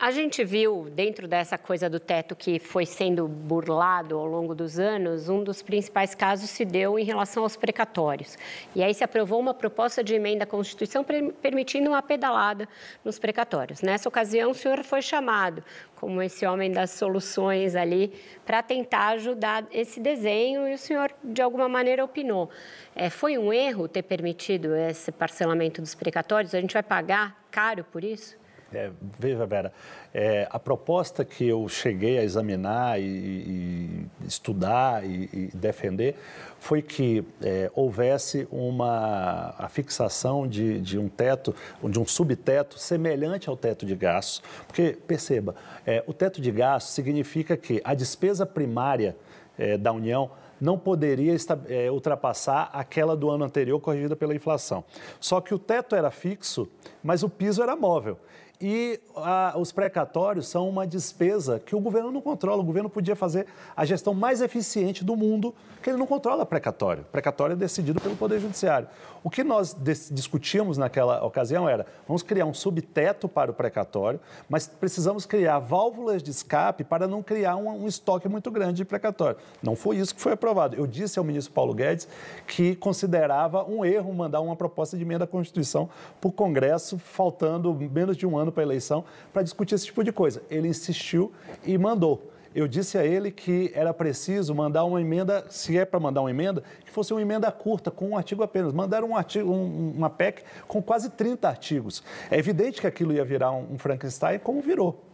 A gente viu, dentro dessa coisa do teto que foi sendo burlado ao longo dos anos, um dos principais casos se deu em relação aos precatórios. E aí se aprovou uma proposta de emenda à Constituição permitindo uma pedalada nos precatórios. Nessa ocasião, o senhor foi chamado como esse homem das soluções ali para tentar ajudar esse desenho e o senhor, de alguma maneira, opinou. É, foi um erro ter permitido esse parcelamento dos precatórios? A gente vai pagar caro por isso? É, veja, Vera, é, a proposta que eu cheguei a examinar e, e estudar e, e, defender foi que é, houvesse uma a fixação de, de, um teto, de um subteto semelhante ao teto de gastos. Porque, perceba, é, o teto de gastos significa que a despesa primária é, da União não poderia é, ultrapassar aquela do ano anterior corrigida pela inflação. Só que o teto era fixo, mas o piso era móvel e a, os precatórios são uma despesa que o governo não controla. O governo podia fazer a gestão mais eficiente do mundo, que ele não controla precatório. Precatório é decidido pelo Poder Judiciário. O que nós discutimos naquela ocasião era: vamos criar um subteto para o precatório, mas precisamos criar válvulas de escape para não criar um, um estoque muito grande de precatório. Não foi isso que foi aprovado. Eu disse ao ministro Paulo Guedes que considerava um erro mandar uma proposta de emenda à Constituição para o Congresso, faltando menos de um ano para a eleição para discutir esse tipo de coisa. Ele insistiu e mandou eu disse a ele que era preciso mandar uma emenda, se é para mandar uma emenda, que fosse uma emenda curta, com um artigo apenas. Mandaram um artigo, um, uma PEC com quase 30 artigos. É evidente que aquilo ia virar um, um Frankenstein, como virou.